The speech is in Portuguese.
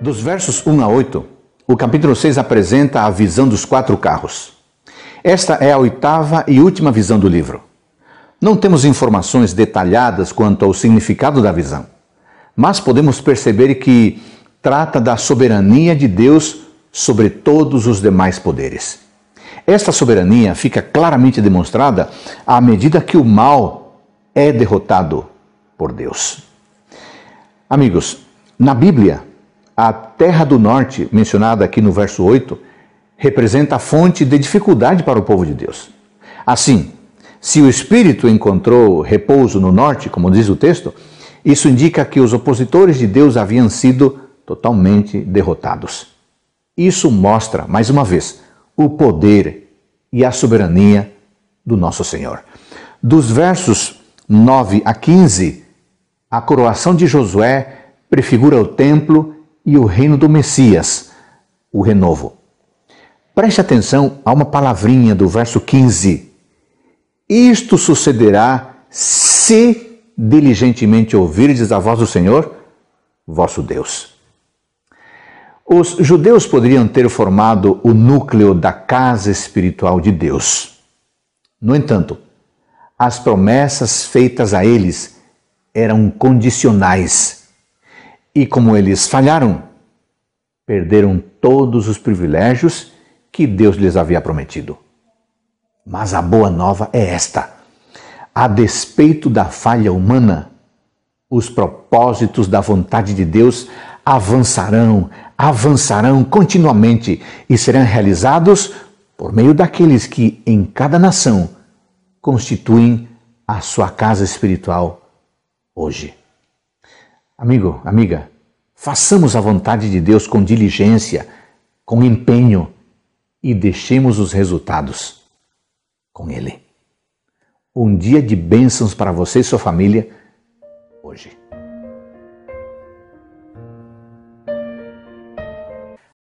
Dos versos 1 a 8, o capítulo 6 apresenta a visão dos quatro carros. Esta é a oitava e última visão do livro. Não temos informações detalhadas quanto ao significado da visão, mas podemos perceber que trata da soberania de Deus sobre todos os demais poderes. Esta soberania fica claramente demonstrada à medida que o mal é derrotado por Deus. Amigos, na Bíblia, a terra do norte, mencionada aqui no verso 8, representa a fonte de dificuldade para o povo de Deus. Assim, se o espírito encontrou repouso no norte, como diz o texto, isso indica que os opositores de Deus haviam sido totalmente derrotados. Isso mostra, mais uma vez, o poder e a soberania do nosso Senhor. Dos versos 9 a 15, a coroação de Josué prefigura o templo e o reino do Messias, o renovo. Preste atenção a uma palavrinha do verso 15. Isto sucederá se diligentemente ouvirdes a voz do Senhor, vosso Deus. Os judeus poderiam ter formado o núcleo da casa espiritual de Deus. No entanto, as promessas feitas a eles eram condicionais e como eles falharam, perderam todos os privilégios que Deus lhes havia prometido. Mas a boa nova é esta: a despeito da falha humana, os propósitos da vontade de Deus avançarão, avançarão continuamente e serão realizados por meio daqueles que em cada nação constituem a sua casa espiritual hoje. Amigo, amiga, façamos a vontade de Deus com diligência, com empenho e deixemos os resultados com Ele. Um dia de bênçãos para você e sua família